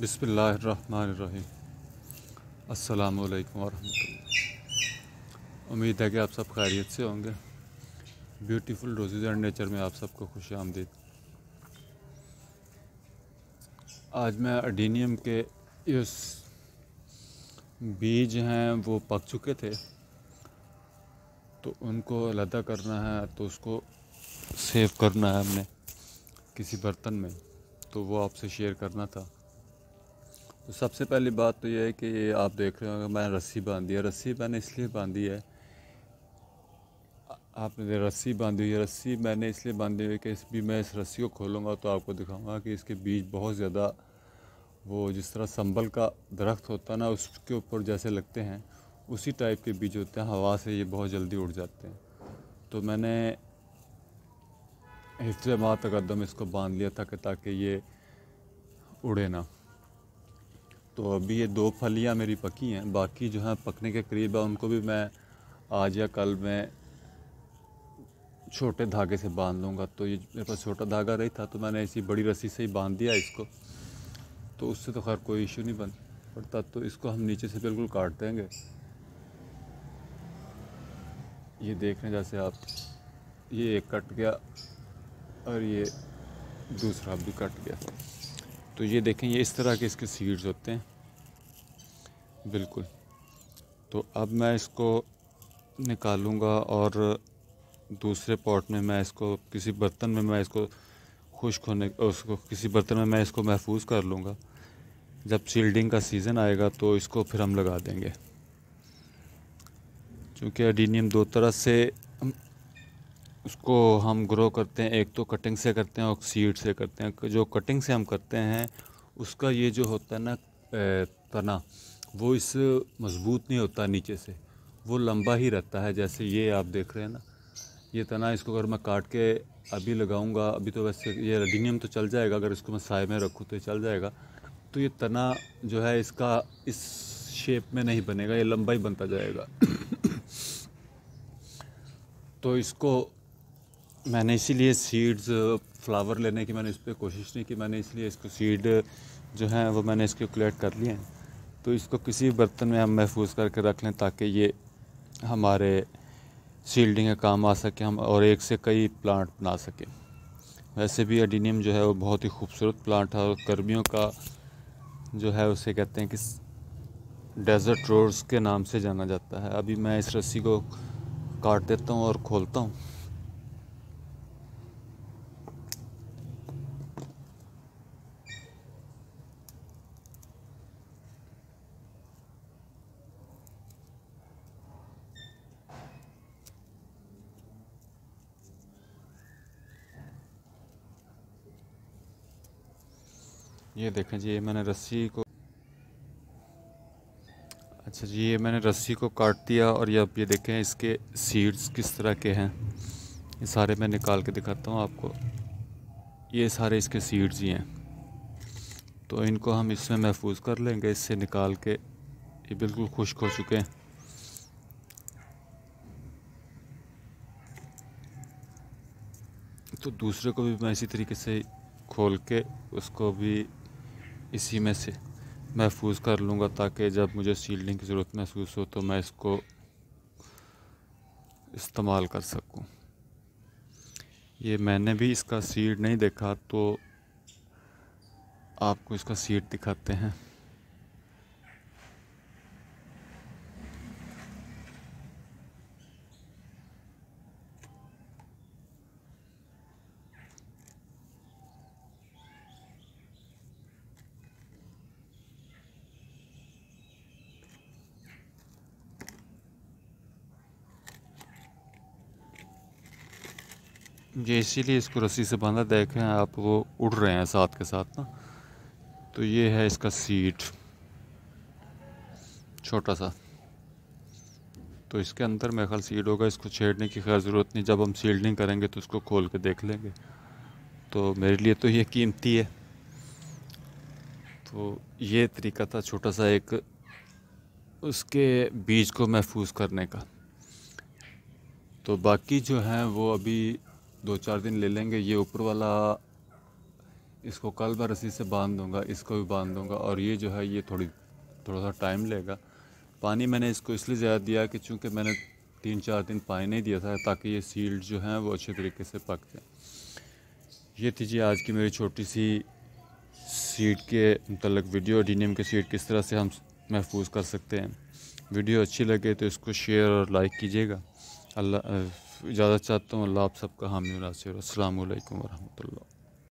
अस्सलाम वालेकुम वरहमल उम्मीद है कि आप सब खैरियत से होंगे ब्यूटीफुल रोजेज एंड नेचर में आप सबको खुश आमदीद आज मैं अडीनियम के इस बीज हैं वो पक चुके थे तो उनको अलहदा करना है तो उसको सेव करना है हमने किसी बर्तन में तो वो आपसे शेयर करना था तो सबसे पहली बात तो यह है कि आप देख रहे होंगे मैंने रस्सी बांध दी है रस्सी मैंने इसलिए बांधी है आपने रस्सी बांधी हुई है रस्सी मैंने इसलिए बांधी हुई है कि इस भी मैं इस रस्सी को खोलूँगा तो आपको दिखाऊँगा कि इसके बीज बहुत ज़्यादा वो जिस तरह संबल का दरख्त होता है ना उसके ऊपर जैसे लगते हैं उसी टाइप के बीज होते हैं हवा से ये बहुत जल्दी उड़ जाते हैं तो मैंने हिफ्ज माह तकदम इसको बांध लिया था कि ताकि ये उड़े ना तो अभी ये दो फलियाँ मेरी पकी हैं बाकी जो हैं पकने के करीब है उनको भी मैं आज या कल मैं छोटे धागे से बांध लूँगा तो ये मेरे पास छोटा धागा नहीं था तो मैंने इसी बड़ी रस्सी से ही बांध दिया इसको तो उससे तो खैर कोई इशू नहीं बन पड़ता तो इसको हम नीचे से बिल्कुल काट देंगे ये देख रहे हैं जैसे आप ये एक कट गया और ये दूसरा भी कट गया तो ये देखें ये इस तरह के इसके सीड्स होते हैं बिल्कुल तो अब मैं इसको निकालूंगा और दूसरे पॉट में मैं इसको किसी बर्तन में मैं इसको खुश्क होने उसको किसी बर्तन में मैं इसको महफूज कर लूँगा जब सील्डिंग का सीज़न आएगा तो इसको फिर हम लगा देंगे क्योंकि अडीनियम दो तरह से उसको हम ग्रो करते हैं एक तो कटिंग से करते हैं और सीड से करते हैं जो कटिंग से हम करते हैं उसका ये जो होता है ना तना वो इस मज़बूत नहीं होता नीचे से वो लंबा ही रहता है जैसे ये आप देख रहे हैं ना ये तना इसको अगर मैं काट के अभी लगाऊंगा अभी तो वैसे ये रेडिनियम तो चल जाएगा अगर इसको मैं साय में रखूँ तो ये चल जाएगा तो ये तना जो है इसका इस शेप में नहीं बनेगा ये लंबा ही बनता जाएगा तो इसको मैंने इसीलिए सीड्स फ्लावर लेने की मैंने इस पर कोशिश नहीं की मैंने इसलिए इसको सीड जो है वो मैंने इसके कलेक्ट कर लिए हैं तो इसको किसी बर्तन में हम महफूज करके रख लें ताकि ये हमारे सील्डिंग का काम आ सके हम और एक से कई प्लांट बना सकें वैसे भी अडीनियम जो है वो बहुत ही खूबसूरत प्लांट है और गर्मियों का जो है उसे कहते हैं कि डेजर्ट रोज के नाम से जाना जाता है अभी मैं इस रस्सी को काट देता हूँ और खोलता हूँ ये देखें जी ये मैंने रस्सी को अच्छा जी ये मैंने रस्सी को काट दिया और ये आप ये देखें इसके सीड्स किस तरह के हैं ये सारे मैं निकाल के दिखाता हूँ आपको ये सारे इसके सीड्स ही हैं तो इनको हम इसमें महफूज कर लेंगे इससे निकाल के ये बिल्कुल खुश्क हो चुके हैं तो दूसरे को भी मैं इसी तरीके से खोल के उसको भी इसी में से महफूज कर लूँगा ताकि जब मुझे सील्डिंग की ज़रूरत महसूस हो तो मैं इसको इस्तेमाल कर सकूँ ये मैंने भी इसका सीड नहीं देखा तो आपको इसका सीड दिखाते हैं ये इसीलिए इसको रस्सी से बांधा देखें आप वो उड़ रहे हैं साथ के साथ ना तो ये है इसका सीट छोटा सा तो इसके अंदर मेरे ख्याल सीट होगा इसको छेड़ने की खैर ज़रूरत नहीं जब हम सील्डिंग करेंगे तो उसको खोल के देख लेंगे तो मेरे लिए तो ये कीमती है तो ये तरीका था छोटा सा एक उसके बीज को महफूज करने का तो बाकी जो हैं वो अभी दो चार दिन ले लेंगे ये ऊपर वाला इसको कल मैं रस्सी से बांध दूँगा इसको भी बांध दूँगा और ये जो है ये थोड़ी थोड़ा सा टाइम लेगा पानी मैंने इसको इसलिए ज़्यादा दिया कि चूँकि मैंने तीन चार दिन पानी नहीं दिया था ताकि ये सील्ड जो हैं वो अच्छे तरीके से पक जाए ये थी जी आज की मेरी छोटी सी सीट के मतलब वीडियो डीनियम के सीट किस तरह से हम महफूज कर सकते हैं वीडियो अच्छी लगे तो इसको शेयर और लाइक कीजिएगा अल्लाह इजाज़त चाहता हूँ अल्लाह आप सबका हामी नासिर अल्लाम वरहमल